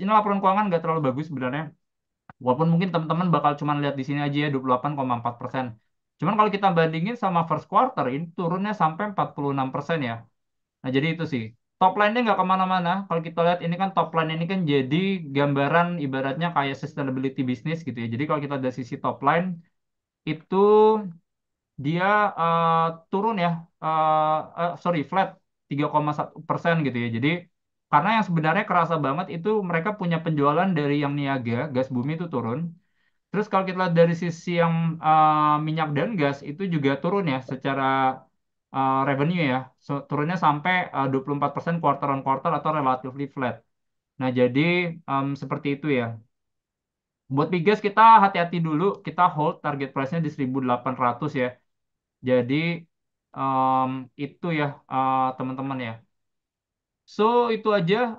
ini laporan keuangan nggak terlalu bagus sebenarnya. Walaupun mungkin teman-teman bakal cuma lihat di sini aja ya 28,4 persen. Cuman kalau kita bandingin sama first quarter ini turunnya sampai 46 persen ya. Nah jadi itu sih. Top line-nya nggak kemana-mana. Kalau kita lihat ini kan top line ini kan jadi gambaran ibaratnya kayak sustainability bisnis gitu ya. Jadi kalau kita dari sisi top line itu dia uh, turun ya, uh, uh, sorry flat 3,1 persen gitu ya. Jadi karena yang sebenarnya kerasa banget itu mereka punya penjualan dari yang niaga gas bumi itu turun terus kalau kita lihat dari sisi yang uh, minyak dan gas itu juga turun ya secara uh, revenue ya so, turunnya sampai eh, uh, 24% quarter on quarter atau relatively flat nah jadi um, seperti itu ya buat migas kita hati-hati dulu kita hold target price-nya di 1800 ya jadi um, itu ya teman-teman uh, teman -teman ya So itu aja